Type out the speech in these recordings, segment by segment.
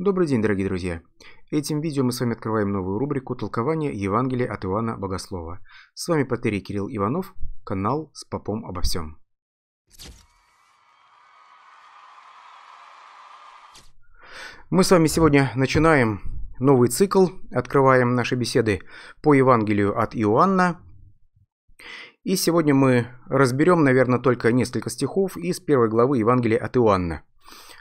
Добрый день, дорогие друзья! Этим видео мы с вами открываем новую рубрику «Толкование Евангелия от Иоанна Богослова». С вами Патерий Кирилл Иванов, канал «С попом обо всем». Мы с вами сегодня начинаем новый цикл, открываем наши беседы по Евангелию от Иоанна. И сегодня мы разберем, наверное, только несколько стихов из первой главы Евангелия от Иоанна –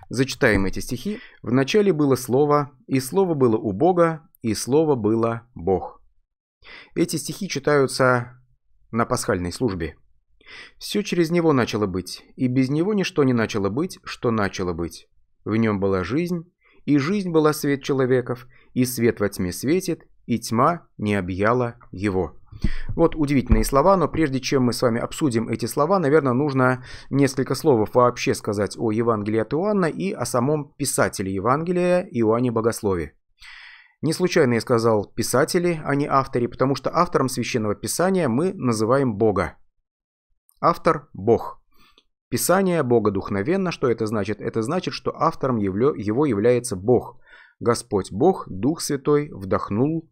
Зачитаем эти стихи. В начале было Слово, и Слово было у Бога, и Слово было Бог. Эти стихи читаются на пасхальной службе. Все через него начало быть, и без него ничто не начало быть, что начало быть. В нем была жизнь, и жизнь была свет человеков, и свет во тьме светит, и тьма не объяла его. Вот удивительные слова, но прежде чем мы с вами обсудим эти слова, наверное, нужно несколько слов вообще сказать о Евангелии от Иоанна и о самом писателе Евангелия Иоанне Богослове. Не случайно я сказал писатели, а не авторе, потому что автором священного писания мы называем Бога. Автор – Бог. Писание Бога духновенно. Что это значит? Это значит, что автором его является Бог. Господь Бог, Дух Святой, вдохнул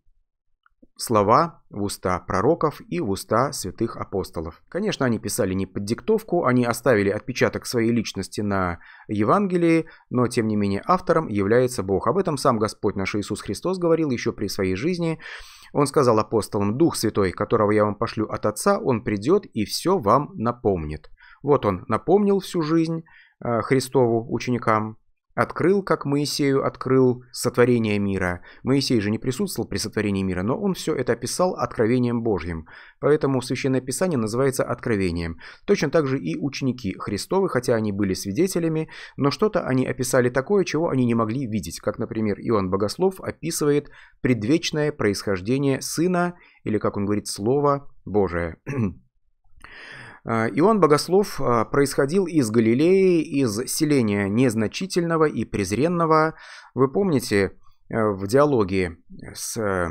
слова в уста пророков и в уста святых апостолов. Конечно, они писали не под диктовку, они оставили отпечаток своей личности на Евангелии, но тем не менее автором является Бог. Об этом сам Господь наш Иисус Христос говорил еще при своей жизни. Он сказал апостолам, «Дух Святой, которого я вам пошлю от Отца, он придет и все вам напомнит». Вот он напомнил всю жизнь э, Христову ученикам, открыл, как Моисею открыл сотворение мира. Моисей же не присутствовал при сотворении мира, но он все это описал откровением Божьим. Поэтому Священное Писание называется откровением. Точно так же и ученики Христовы, хотя они были свидетелями, но что-то они описали такое, чего они не могли видеть, как, например, Иоанн Богослов описывает предвечное происхождение Сына, или, как он говорит, Слово Божие. А, Иоанн Богослов а, происходил из Галилеи, из селения незначительного и презренного. Вы помните а, в диалоге с э,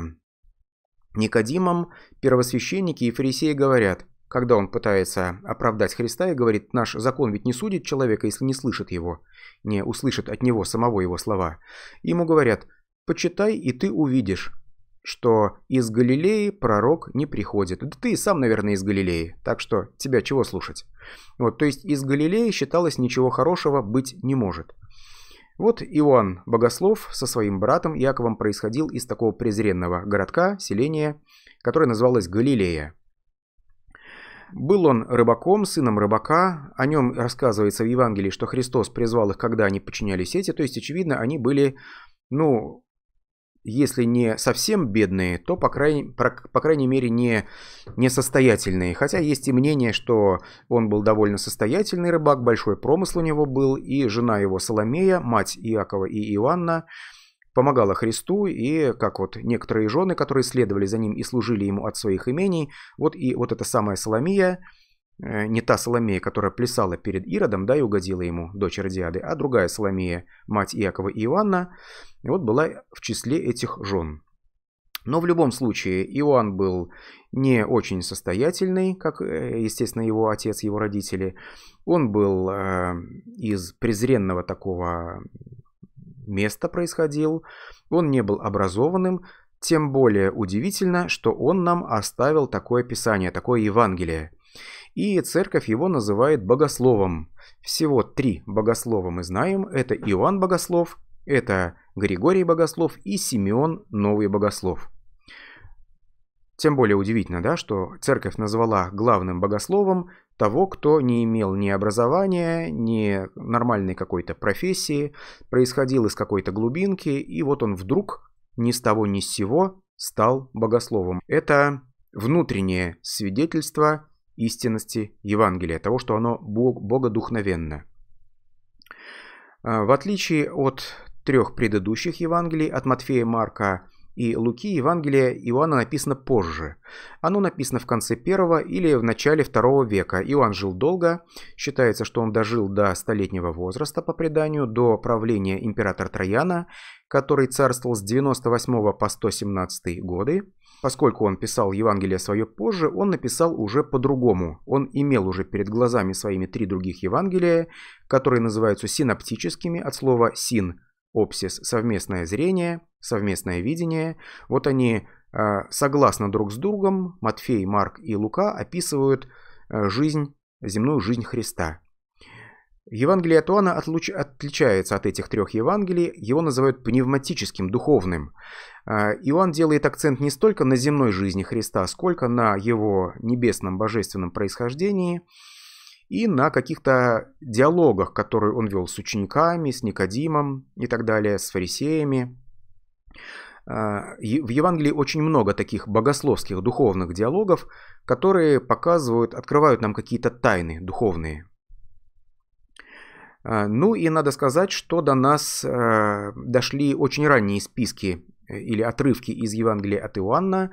Никодимом первосвященники и фарисеи говорят, когда он пытается оправдать Христа и говорит, наш закон ведь не судит человека, если не слышит его, не услышит от него самого его слова. Ему говорят, почитай и ты увидишь что из Галилеи пророк не приходит. Да ты и сам, наверное, из Галилеи, так что тебя чего слушать? Вот, то есть из Галилеи считалось ничего хорошего быть не может. Вот Иоанн Богослов со своим братом Яковом происходил из такого презренного городка, селения, которое называлось Галилея. Был он рыбаком, сыном рыбака. О нем рассказывается в Евангелии, что Христос призвал их, когда они подчинялись сети. То есть, очевидно, они были, ну, если не совсем бедные, то по крайней, по крайней мере не несостоятельные. Хотя есть и мнение, что он был довольно состоятельный рыбак, большой промысл у него был, и жена его Соломея, мать Иакова и Иоанна, помогала Христу, и как вот некоторые жены, которые следовали за ним и служили ему от своих имений, вот и вот эта самая Соломия – Э, не та Соломея, которая плясала перед Иродом, да, и угодила ему, дочь Родиады, а другая Соломея, мать Иакова и Иоанна, вот была в числе этих жен. Но в любом случае Иоанн был не очень состоятельный, как, э, естественно, его отец, его родители. Он был э, из презренного такого места происходил, он не был образованным, тем более удивительно, что он нам оставил такое писание, такое Евангелие – и церковь его называет богословом. Всего три богослова мы знаем. Это Иоанн Богослов, это Григорий Богослов и Симеон Новый Богослов. Тем более удивительно, да, что церковь назвала главным богословом того, кто не имел ни образования, ни нормальной какой-то профессии, происходил из какой-то глубинки, и вот он вдруг ни с того ни с сего стал богословом. Это внутреннее свидетельство истинности Евангелия, того, что оно богодухновенное. А, в отличие от трех предыдущих Евангелий, от Матфея, Марка и Луки, Евангелие Иоанна написано позже. Оно написано в конце первого или в начале второго века. Иоанн жил долго. Считается, что он дожил до столетнего возраста по преданию, до правления императора Трояна, который царствовал с 98 по 117 годы. Поскольку он писал Евангелие свое позже, он написал уже по-другому. Он имел уже перед глазами своими три других Евангелия, которые называются синоптическими от слова «син» – «опсис» – совместное зрение, совместное видение. Вот они а, согласно друг с другом, Матфей, Марк и Лука описывают а, жизнь, земную жизнь Христа – Евангелие от Иоанна отлуч... отличается от этих трех Евангелий, его называют пневматическим, духовным. А, Иоанн делает акцент не столько на земной жизни Христа, сколько на его небесном божественном происхождении и на каких-то диалогах, которые он вел с учениками, с Никодимом и так далее, с фарисеями. А, в Евангелии очень много таких богословских духовных диалогов, которые показывают, открывают нам какие-то тайны духовные – а, ну и надо сказать, что до нас э, дошли очень ранние списки э, или отрывки из Евангелия от Иоанна.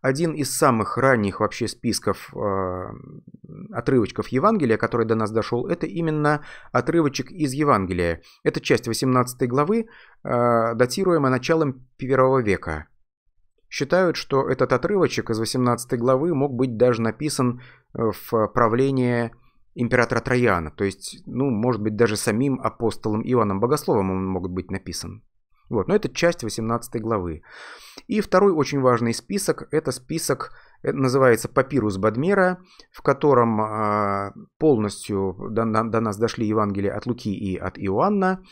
Один из самых ранних вообще списков э, отрывочков Евангелия, который до нас дошел, это именно отрывочек из Евангелия. Это часть 18 главы, э, датируемая началом первого века. Считают, что этот отрывочек из 18 главы мог быть даже написан в правление императора Трояна, то есть, ну, может быть, даже самим апостолом Иоанном Богословом он мог быть написан. Вот, но это часть 18 главы. И второй очень важный список, это список, это называется «Папирус Бадмера», в котором э, полностью до, до нас дошли Евангелия от Луки и от Иоанна,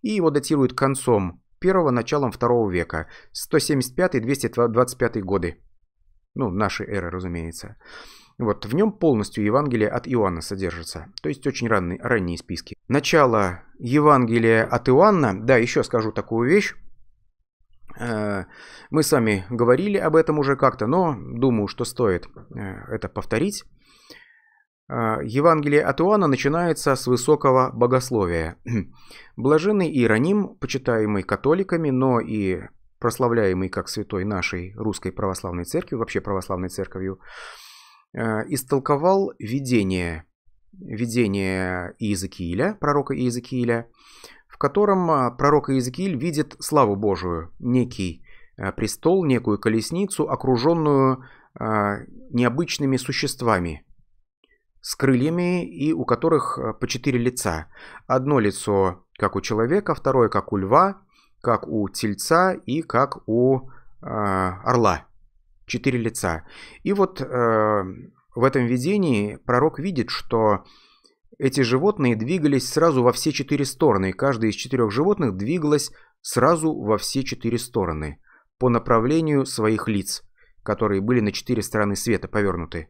и его датируют концом первого, началом второго века, 175-225 годы. Ну, нашей эры, разумеется. Вот, в нем полностью Евангелие от Иоанна содержится, то есть очень ранние, ранние списки. Начало Евангелия от Иоанна, да, еще скажу такую вещь, э, мы с вами говорили об этом уже как-то, но думаю, что стоит э, это повторить. Э, Евангелие от Иоанна начинается с высокого богословия. Блаженный Иероним, почитаемый католиками, но и прославляемый как святой нашей русской православной церкви, вообще православной церковью, Э, истолковал видение, видение Иезекииля, пророка Иезекииля, в котором э, пророк Иезекииль видит славу Божию, некий э, престол, некую колесницу, окруженную необычными существами с крыльями и у которых по четыре лица. Одно лицо как у человека, второе как у льва, как у тельца и как у орла четыре лица. И вот э, в этом видении пророк видит, что эти животные двигались сразу во все четыре стороны, и каждое из четырех животных двигалось сразу во все четыре стороны по направлению своих лиц, которые были на четыре стороны света повернуты.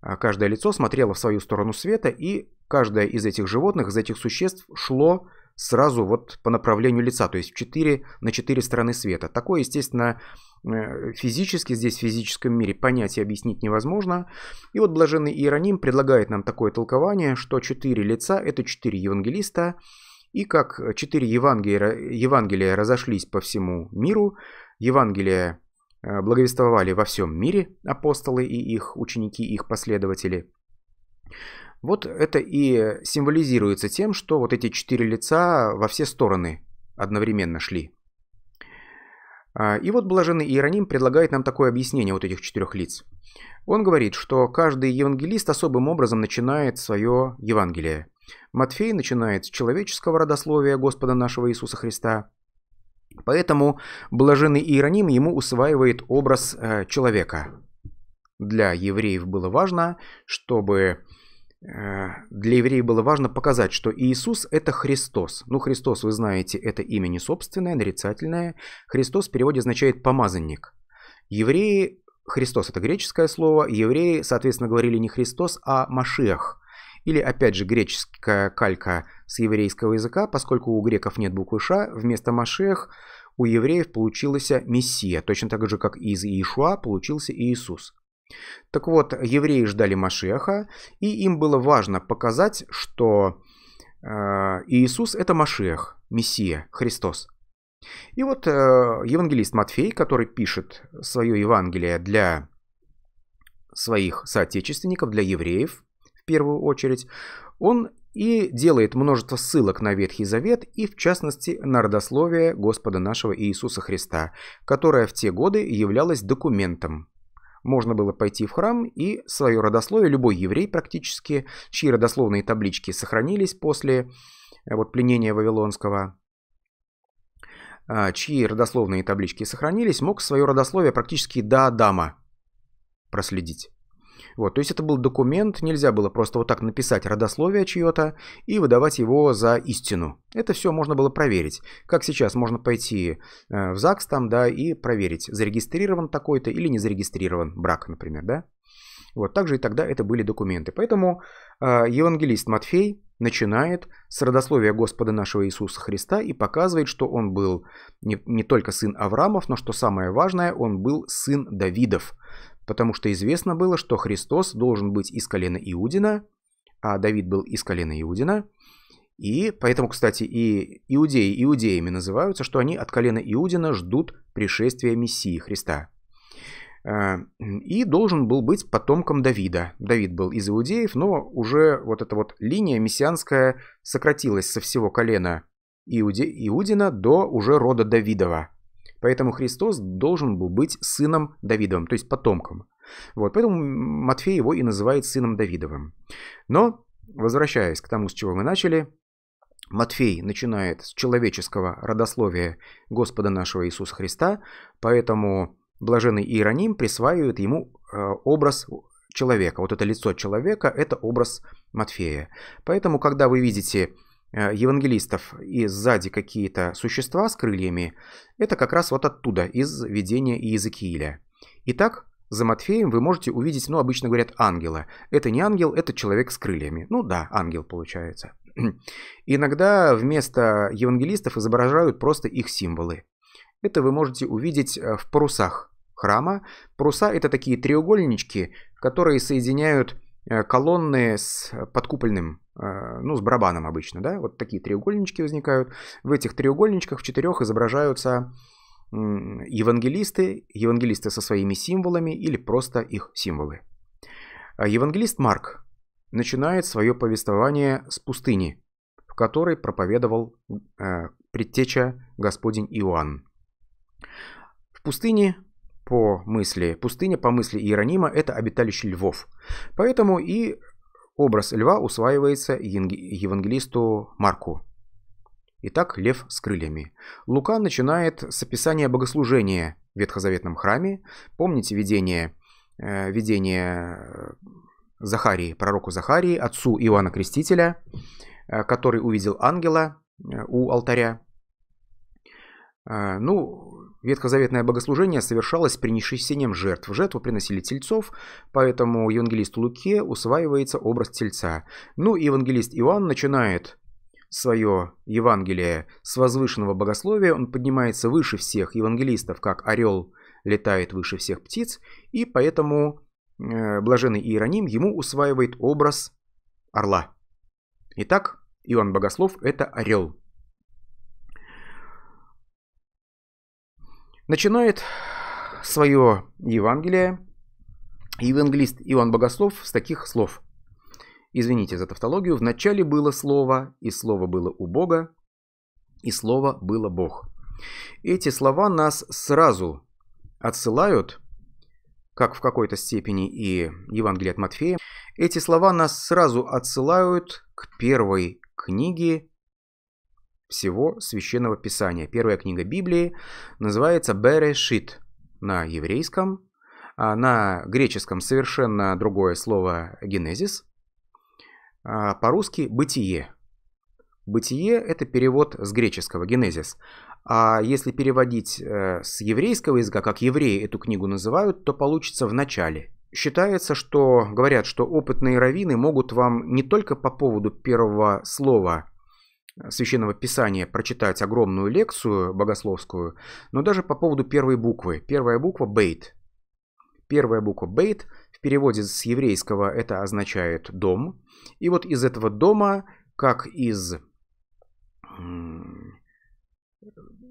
А каждое лицо смотрело в свою сторону света, и каждое из этих животных, из этих существ шло сразу вот по направлению лица, то есть 4 на 4 стороны света. Такое, естественно, э, физически, здесь в физическом мире понятие объяснить невозможно. И вот блаженный Иероним предлагает нам такое толкование, что 4 лица – это 4 евангелиста, и как четыре Евангелия, Евангелия разошлись по всему миру, Евангелия э, благовествовали во всем мире апостолы и их ученики, их последователи – вот это и символизируется тем, что вот эти четыре лица во все стороны одновременно шли. А, и вот блаженный Иероним предлагает нам такое объяснение вот этих четырех лиц. Он говорит, что каждый евангелист особым образом начинает свое Евангелие. Матфей начинает с человеческого родословия Господа нашего Иисуса Христа. Поэтому блаженный Иероним ему усваивает образ э, человека. Для евреев было важно, чтобы Э, для евреев было важно показать, что Иисус – это Христос. Ну, Христос, вы знаете, это имя не собственное, нарицательное. Христос в переводе означает «помазанник». Евреи, Христос – это греческое слово, евреи, соответственно, говорили не Христос, а Машиах. Или, опять же, греческая калька с еврейского языка, поскольку у греков нет буквы Ш, вместо «машиах» у евреев получился Мессия, точно так же, как из Иешуа получился Иисус. Так вот, евреи ждали Машеха, и им было важно показать, что э, Иисус это Машех, Мессия, Христос. И вот э, евангелист Матфей, который пишет свое Евангелие для своих соотечественников, для евреев в первую очередь, он и делает множество ссылок на Ветхий Завет и, в частности, на родословие Господа нашего Иисуса Христа, которое в те годы являлось документом, можно было пойти в храм, и свое родословие любой еврей практически, чьи родословные таблички сохранились после э, вот, пленения Вавилонского, а, чьи родословные таблички сохранились, мог свое родословие практически до Адама проследить. Вот, то есть это был документ, нельзя было просто вот так написать родословие чье-то и выдавать его за истину. Это все можно было проверить. Как сейчас можно пойти э, в ЗАГС там, да, и проверить, зарегистрирован такой-то или не зарегистрирован брак, например, да. Вот, также и тогда это были документы. Поэтому э, евангелист Матфей начинает с родословия Господа нашего Иисуса Христа и показывает, что он был не, не только сын Авраамов, но что самое важное, он был сын Давидов потому что известно было, что Христос должен быть из колена Иудина, а Давид был из колена Иудина. И поэтому, кстати, и иудеи иудеями называются, что они от колена Иудина ждут пришествия Мессии Христа. А, и должен был быть потомком Давида. Давид был из иудеев, но уже вот эта вот линия мессианская сократилась со всего колена Иуде, Иудина до уже рода Давидова. Поэтому Христос должен был быть сыном Давидовым, то есть потомком. Вот, поэтому Матфей его и называет сыном Давидовым. Но, возвращаясь к тому, с чего мы начали, Матфей начинает с человеческого родословия Господа нашего Иисуса Христа, поэтому блаженный Иероним присваивает ему э, образ человека. Вот это лицо человека – это образ Матфея. Поэтому, когда вы видите Э, евангелистов и сзади какие-то существа с крыльями, это как раз вот оттуда, из видения Иезекииля. Итак, за Матфеем вы можете увидеть, ну, обычно говорят ангела. Это не ангел, это человек с крыльями. Ну да, ангел получается. Иногда вместо евангелистов изображают просто их символы. Это вы можете увидеть э, в парусах храма. Паруса – это такие треугольнички, которые соединяют Э, колонны с э, подкупольным, э, ну, с барабаном обычно, да, вот такие треугольнички возникают. В этих треугольничках в четырех изображаются евангелисты, евангелисты со своими символами или просто их символы. А евангелист Марк начинает свое повествование с пустыни, в которой проповедовал предтеча Господень Иоанн. В пустыне по мысли пустыня, по мысли Иеронима, это обиталище львов. Поэтому и образ льва усваивается евангелисту Марку. Итак, лев с крыльями. Лука начинает с описания богослужения в Ветхозаветном храме. Помните видение, э, видение э, Захарии, пророку Захарии, отцу Иоанна Крестителя, э, который увидел ангела у алтаря. ну, Ветхозаветное богослужение совершалось при несчастением жертв. Жертву приносили тельцов, поэтому евангелисту Луке усваивается образ тельца. Ну и евангелист Иоанн начинает свое Евангелие с возвышенного богословия. Он поднимается выше всех евангелистов, как орел летает выше всех птиц, и поэтому э, блаженный Иероним ему усваивает образ орла. Итак, Иоанн Богослов – это орел. Начинает свое Евангелие евангелист Иоанн Богослов с таких слов. Извините за тавтологию. «Вначале было Слово, и Слово было у Бога, и Слово было Бог». Эти слова нас сразу отсылают, как в какой-то степени и Евангелие от Матфея, эти слова нас сразу отсылают к первой книге всего Священного Писания. Первая книга Библии называется Берешит на еврейском, а на греческом совершенно другое слово генезис, а по-русски бытие. Бытие – это перевод с греческого генезис. А если переводить э, с еврейского языка, как евреи эту книгу называют, то получится в начале. Считается, что говорят, что опытные раввины могут вам не только по поводу первого слова Священного Писания прочитать огромную лекцию богословскую, но даже по поводу первой буквы. Первая буква «бейт». Первая буква «бейт» в переводе с еврейского это означает «дом». И вот из этого дома, как из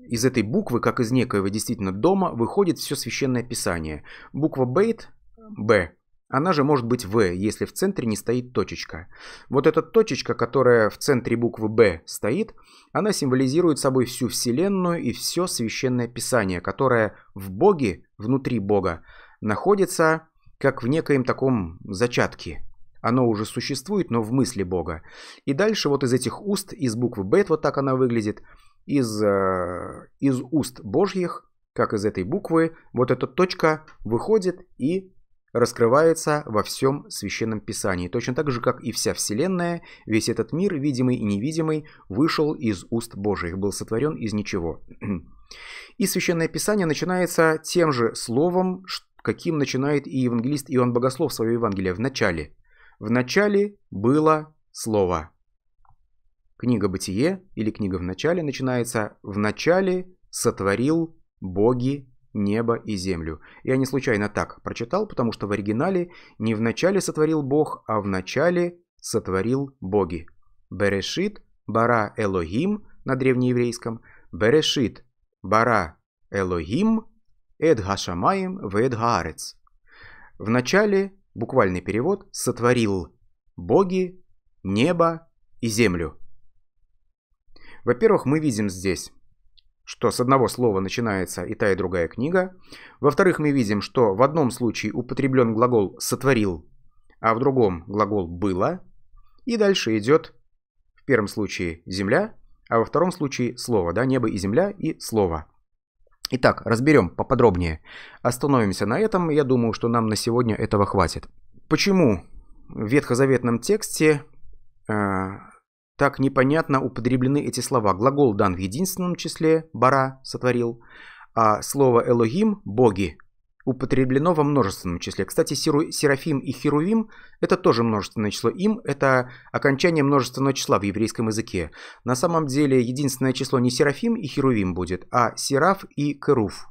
из этой буквы, как из некоего действительно дома, выходит все священное писание. Буква Бейт, Б, она же может быть В, если в центре не стоит точечка. Вот эта точечка, которая в центре буквы Б стоит, она символизирует собой всю Вселенную и все Священное Писание, которое в Боге, внутри Бога, находится как в некоем таком зачатке. Оно уже существует, но в мысли Бога. И дальше вот из этих уст, из буквы Б, вот так она выглядит, из, э, из уст Божьих, как из этой буквы, вот эта точка выходит и раскрывается во всем Священном Писании, точно так же, как и вся Вселенная, весь этот мир, видимый и невидимый, вышел из уст Божьих, был сотворен из ничего. И Священное Писание начинается тем же словом, каким начинает и евангелист Иоанн Богослов свое Евангелие в начале. В начале было слово. Книга «Бытие» или книга «В начале» начинается «В начале сотворил боги небо и землю. Я не случайно так прочитал, потому что в оригинале не в начале сотворил Бог, а в начале сотворил боги. Берешит бара Элогим на древнееврейском, Берешит бара Элогим Эдга Шамаем Ведгаарец. В начале, буквальный перевод, сотворил боги, небо и землю. Во-первых, мы видим здесь что с одного слова начинается и та, и другая книга. Во-вторых, мы видим, что в одном случае употреблен глагол «сотворил», а в другом глагол «было». И дальше идет в первом случае «земля», а во втором случае «слово», да, «небо и земля» и «слово». Итак, разберем поподробнее. Остановимся на этом, я думаю, что нам на сегодня этого хватит. Почему в ветхозаветном тексте э, так непонятно употреблены эти слова. Глагол дан в единственном числе «бара» сотворил, а слово «элогим» — «боги» употреблено во множественном числе. Кстати, Серафим и Херувим – это тоже множественное число. Им – это окончание множественного числа в еврейском языке. На самом деле, единственное число не Серафим и Херувим будет, а Сераф и Керув.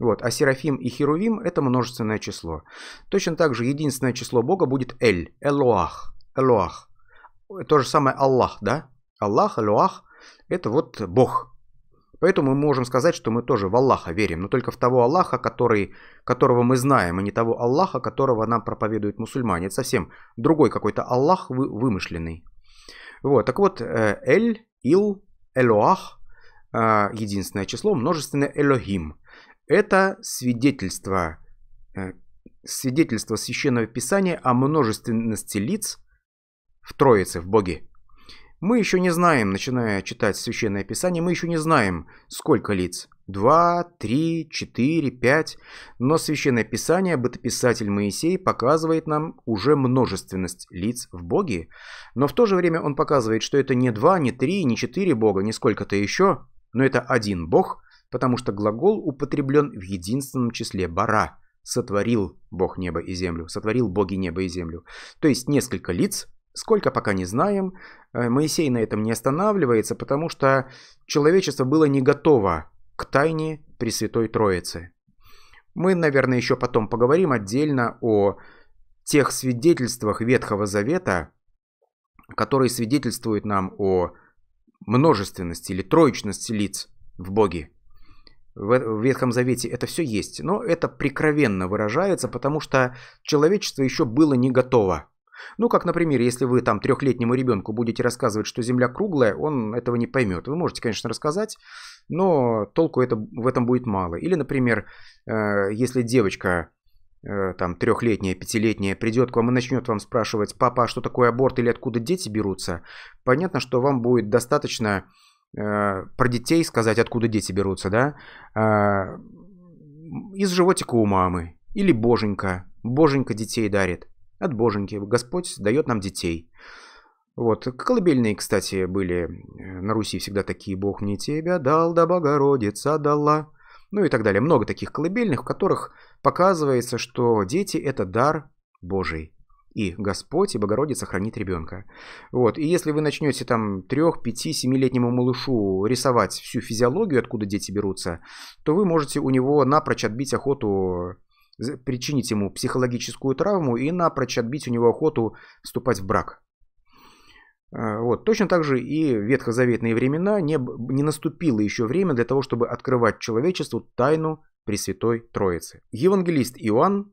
Вот, а Серафим и Херувим – это множественное число. Точно так же единственное число Бога будет Эль, Элоах, Элоах то же самое Аллах, да? Аллах, Алюах – это вот Бог. Поэтому мы можем сказать, что мы тоже в Аллаха верим, но только в того Аллаха, который, которого мы знаем, а не того Аллаха, которого нам проповедуют мусульмане. Это совсем другой какой-то Аллах вы, вымышленный. Вот, так вот, э, Эль, Ил, Элуах э, – единственное число, множественное Элохим. Это свидетельство, э, свидетельство Священного Писания о множественности лиц – в Троице, в Боге. Мы еще не знаем, начиная читать Священное Писание, мы еще не знаем, сколько лиц. Два, три, четыре, пять. Но Священное Писание, бытописатель Моисей, показывает нам уже множественность лиц в Боге. Но в то же время он показывает, что это не два, не три, не четыре Бога, не сколько-то еще, но это один Бог, потому что глагол употреблен в единственном числе «бара». Сотворил Бог небо и землю, сотворил Боги небо и землю. То есть несколько лиц – Сколько пока не знаем. Э, Моисей на этом не останавливается, потому что человечество было не готово к тайне Пресвятой Троицы. Мы, наверное, еще потом поговорим отдельно о тех свидетельствах Ветхого Завета, которые свидетельствуют нам о множественности или троечности лиц в Боге. В Ветхом Завете это все есть, но это прикровенно выражается, потому что человечество еще было не готово ну, как, например, если вы там трехлетнему ребенку будете рассказывать, что Земля круглая, он этого не поймет. Вы можете, конечно, рассказать, но толку это, в этом будет мало. Или, например, э, если девочка э, там трехлетняя, пятилетняя придет к вам и начнет вам спрашивать, папа, а что такое аборт или откуда дети берутся, понятно, что вам будет достаточно э, про детей сказать, откуда дети берутся, да, э, из животика у мамы или боженька, боженька детей дарит. От боженьки. Господь дает нам детей. Вот. Колыбельные, кстати, были э, на Руси всегда такие «Бог мне тебя дал, да Богородица дала». Ну и так далее. Много таких колыбельных, в которых показывается, что дети – это дар Божий. И Господь, и Богородица хранит ребенка. Вот. И если вы начнете там 3, 5, 7-летнему малышу рисовать всю физиологию, откуда дети берутся, то вы можете у него напрочь отбить охоту причинить ему психологическую травму и напрочь отбить у него охоту вступать в брак. Э, вот. Точно так же и в ветхозаветные времена не, не наступило еще время для того, чтобы открывать человечеству тайну Пресвятой Троицы. Евангелист Иоанн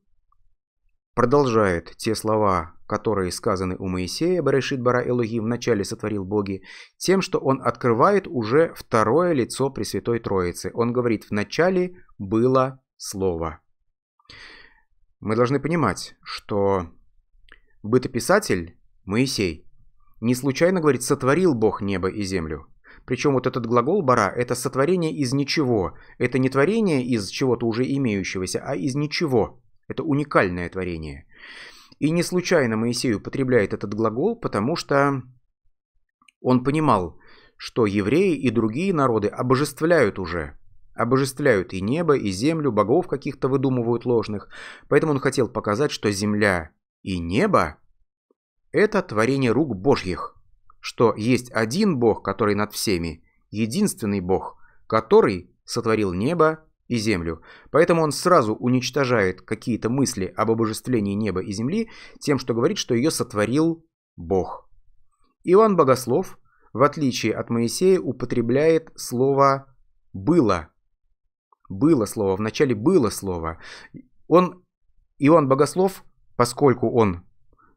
продолжает те слова, которые сказаны у Моисея, Барешит Бара Элоги, вначале сотворил боги, тем, что он открывает уже второе лицо Пресвятой Троицы. Он говорит, вначале было Слово. Мы должны понимать, что бытописатель Моисей не случайно говорит «сотворил Бог небо и землю». Причем вот этот глагол «бара» — это сотворение из ничего. Это не творение из чего-то уже имеющегося, а из ничего. Это уникальное творение. И не случайно Моисей употребляет этот глагол, потому что он понимал, что евреи и другие народы обожествляют уже Обожествляют и небо, и землю, богов каких-то выдумывают ложных. Поэтому он хотел показать, что земля и небо – это творение рук божьих. Что есть один бог, который над всеми, единственный бог, который сотворил небо и землю. Поэтому он сразу уничтожает какие-то мысли об обожествлении неба и земли тем, что говорит, что ее сотворил Бог. Иоанн Богослов, в отличие от Моисея, употребляет слово «было», было слово, вначале было слово. Он, Иоанн Богослов, поскольку он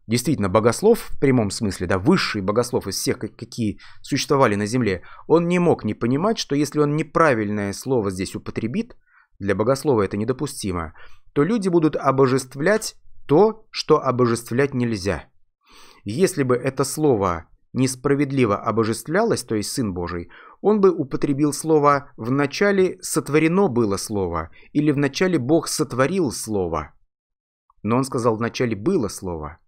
действительно богослов в прямом смысле, да, высший богослов из всех, какие существовали на земле, он не мог не понимать, что если он неправильное слово здесь употребит, для богослова это недопустимо, то люди будут обожествлять то, что обожествлять нельзя. Если бы это слово несправедливо обожествлялось, то есть Сын Божий, он бы употребил слово «в начале сотворено было слово» или «в начале Бог сотворил слово». Но он сказал «в начале было слово».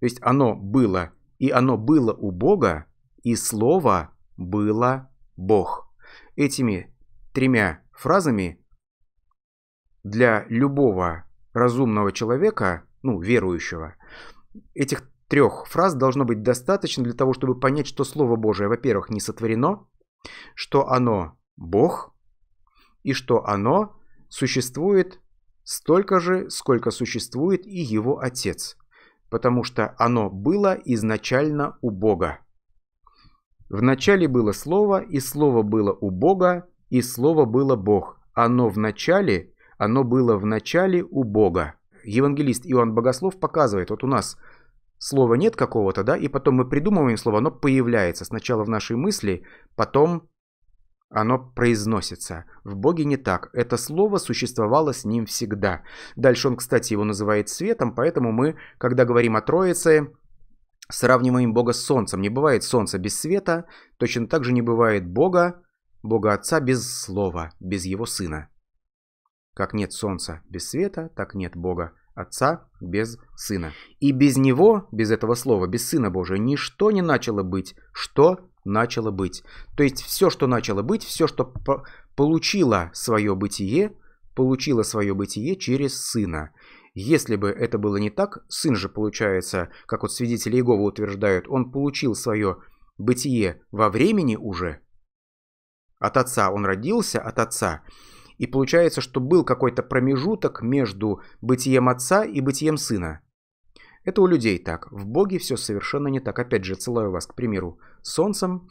То есть оно было, и оно было у Бога, и слово было Бог. Этими тремя фразами для любого разумного человека, ну, верующего, этих трех фраз должно быть достаточно для того, чтобы понять, что Слово Божие, во-первых, не сотворено, что оно Бог и что оно существует столько же, сколько существует и его Отец, потому что оно было изначально у Бога. В начале было Слово, и Слово было у Бога, и Слово было Бог. Оно в начале, оно было в начале у Бога. Евангелист Иоанн Богослов показывает, вот у нас – слова нет какого-то, да, и потом мы придумываем слово, оно появляется сначала в нашей мысли, потом оно произносится. В Боге не так. Это слово существовало с ним всегда. Дальше он, кстати, его называет светом, поэтому мы, когда говорим о Троице, сравниваем Бога с Солнцем. Не бывает Солнца без света, точно так же не бывает Бога, Бога Отца без Слова, без Его Сына. Как нет Солнца без света, так нет Бога Отца без Сына. И без Него, без этого слова, без Сына Божия, ничто не начало быть, что начало быть. То есть все, что начало быть, все, что по получило свое бытие, получило свое бытие через Сына. Если бы это было не так, Сын же, получается, как вот свидетели Иеговы утверждают, он получил свое бытие во времени уже, от Отца он родился, от Отца, и получается, что был какой-то промежуток между бытием отца и бытием сына. Это у людей так. В Боге все совершенно не так. Опять же, целую вас, к примеру, солнцем.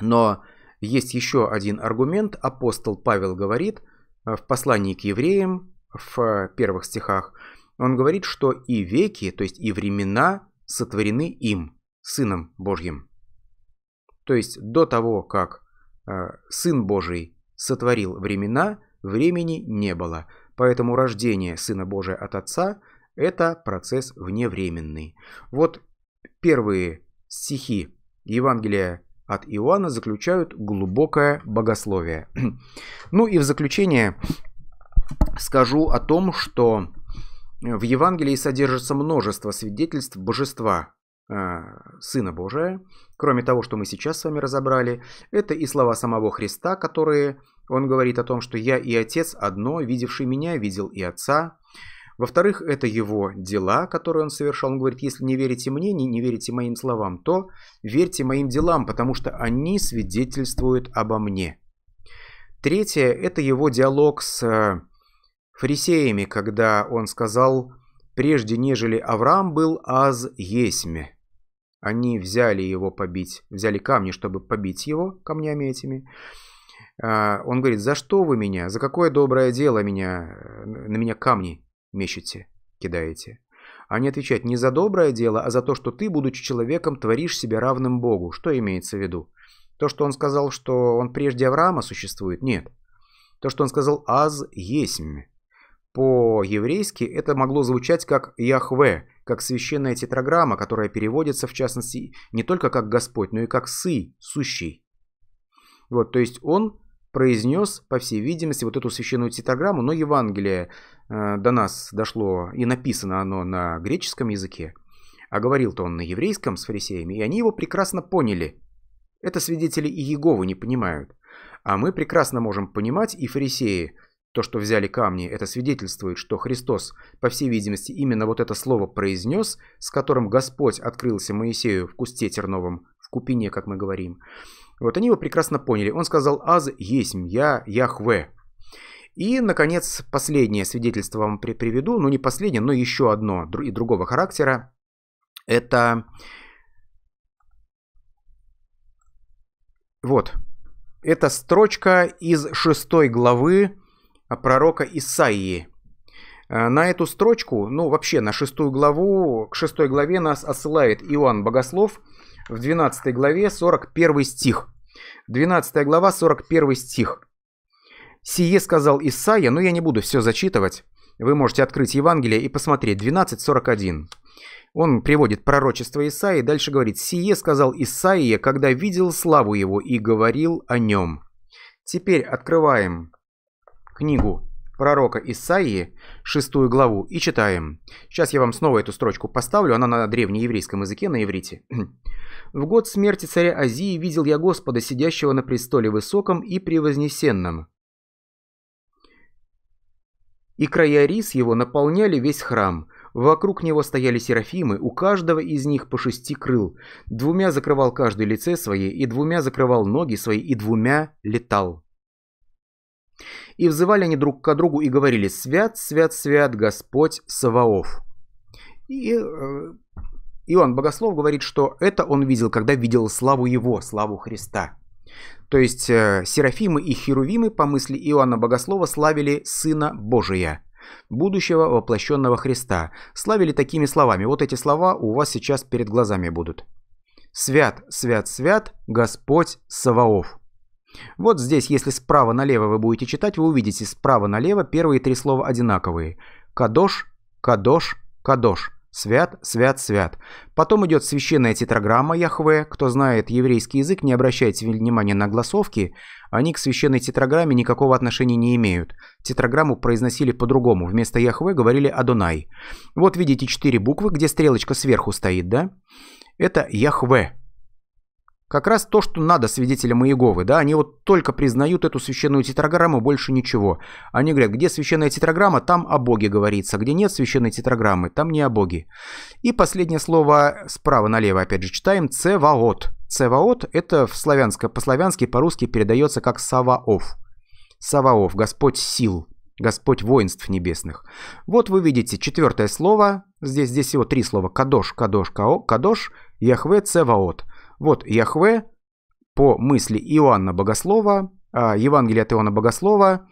Но есть еще один аргумент. Апостол Павел говорит э, в послании к евреям в э, первых стихах. Он говорит, что и веки, то есть и времена сотворены им, Сыном Божьим. То есть до того, как э, Сын Божий сотворил времена, времени не было, поэтому рождение Сына Божия от Отца – это процесс вневременный. Вот первые стихи Евангелия от Иоанна заключают глубокое богословие. Ну и в заключение скажу о том, что в Евангелии содержится множество свидетельств божества, а, Сына Божия, кроме того, что мы сейчас с вами разобрали, это и слова самого Христа, которые он говорит о том, что «я и Отец одно, видевший меня, видел и Отца». Во-вторых, это его дела, которые он совершал. Он говорит, если не верите мне, не, не верите моим словам, то верьте моим делам, потому что они свидетельствуют обо мне. Третье – это его диалог с э, фарисеями, когда он сказал, прежде нежели Авраам был, аз есме. Они взяли его побить, взяли камни, чтобы побить его камнями этими. А, он говорит, за что вы меня, за какое доброе дело меня, э, на меня камни мечете, кидаете? Они отвечают не за доброе дело, а за то, что ты, будучи человеком, творишь себя равным Богу. Что имеется в виду? То, что он сказал, что он прежде Авраама существует? Нет. То, что он сказал «аз есмь». По-еврейски это могло звучать как «Яхве», как священная тетраграмма, которая переводится, в частности, не только как Господь, но и как Сы, Сущий. Вот, то есть он произнес, по всей видимости, вот эту священную тетраграмму, но Евангелие э, до нас дошло и написано оно на греческом языке, а говорил-то он на еврейском с фарисеями, и они его прекрасно поняли. Это свидетели Иеговы не понимают. А мы прекрасно можем понимать и фарисеи – то, что взяли камни, это свидетельствует, что Христос, по всей видимости, именно вот это слово произнес, с которым Господь открылся Моисею в кусте терновом, в купине, как мы говорим. Вот они его прекрасно поняли. Он сказал «Аз есмь я Яхве». И, наконец, последнее свидетельство вам приведу, ну не последнее, но еще одно и другого характера. Это вот, это строчка из шестой главы а, пророка Исаии. А, на эту строчку, ну вообще на шестую главу, к шестой главе нас отсылает Иоанн Богослов в 12 главе 41 стих. 12 глава 41 стих. «Сие сказал Исаия, но я не буду все зачитывать. Вы можете открыть Евангелие и посмотреть 12.41. Он приводит пророчество Исаии, дальше говорит «Сие сказал Исаия, когда видел славу его и говорил о нем». Теперь открываем книгу пророка Исаии, шестую главу, и читаем. Сейчас я вам снова эту строчку поставлю, она на древнееврейском языке, на иврите. «В год смерти царя Азии видел я Господа, сидящего на престоле высоком и превознесенном. И края рис его наполняли весь храм». Вокруг него стояли серафимы, у каждого из них по шести крыл. Двумя закрывал каждый лице свои, и двумя закрывал ноги свои, и двумя летал. И взывали они друг к другу и говорили «Свят, свят, свят Господь Саваоф». И э, Иоанн Богослов говорит, что это он видел, когда видел славу его, славу Христа. То есть э, серафимы и херувимы, по мысли Иоанна Богослова, славили Сына Божия, будущего воплощенного Христа. Славили такими словами. Вот эти слова у вас сейчас перед глазами будут. «Свят, свят, свят Господь Саваоф». Вот здесь, если справа налево вы будете читать, вы увидите справа налево первые три слова одинаковые. Кадош, Кадош, Кадош. Свят, свят, свят. Потом идет священная тетраграмма Яхве. Кто знает еврейский язык, не обращайте внимания на гласовки. Они к священной тетраграмме никакого отношения не имеют. Тетраграмму произносили по-другому. Вместо Яхве говорили Адонай. Вот видите четыре буквы, где стрелочка сверху стоит, да? Это Яхве. Как раз то, что надо свидетелям Иеговы, да, они вот только признают эту священную тетраграмму, больше ничего. Они говорят, где священная тетраграмма, там о Боге говорится, где нет священной тетраграммы, там не о Боге. И последнее слово справа налево, опять же, читаем «цеваот». «Цеваот» — это в славянском, по-славянски, по-русски передается как «саваоф». «Саваоф» — «Господь сил», Господь воинств небесных. Вот вы видите четвертое слово, здесь, здесь всего три слова, кадош, кадош, као, кадош, Яхве Цеваот. Вот Яхве, по мысли Иоанна Богослова, а Евангелие от Иоанна Богослова,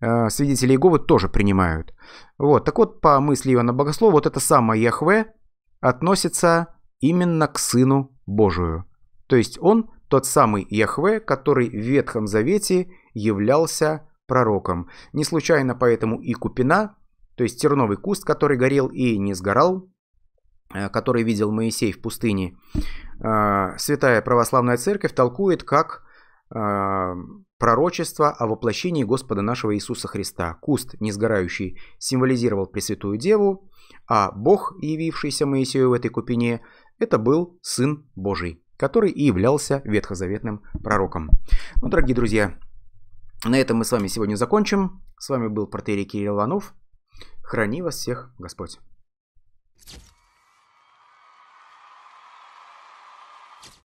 а, свидетели Иеговы тоже принимают. Вот, так вот, по мысли Иоанна Богослова, вот это самое Яхве относится именно к Сыну Божию. То есть он тот самый Яхве, который в Ветхом Завете являлся пророком. Не случайно поэтому и купина, то есть терновый куст, который горел и не сгорал, Э, который видел Моисей в пустыне, э, Святая Православная Церковь толкует как э, пророчество о воплощении Господа нашего Иисуса Христа. Куст несгорающий символизировал Пресвятую Деву, а Бог, явившийся Моисею в этой купине, это был Сын Божий, который и являлся ветхозаветным пророком. Ну, дорогие друзья, на этом мы с вами сегодня закончим. С вами был протерий Кирилл Ланов. Храни вас всех Господь.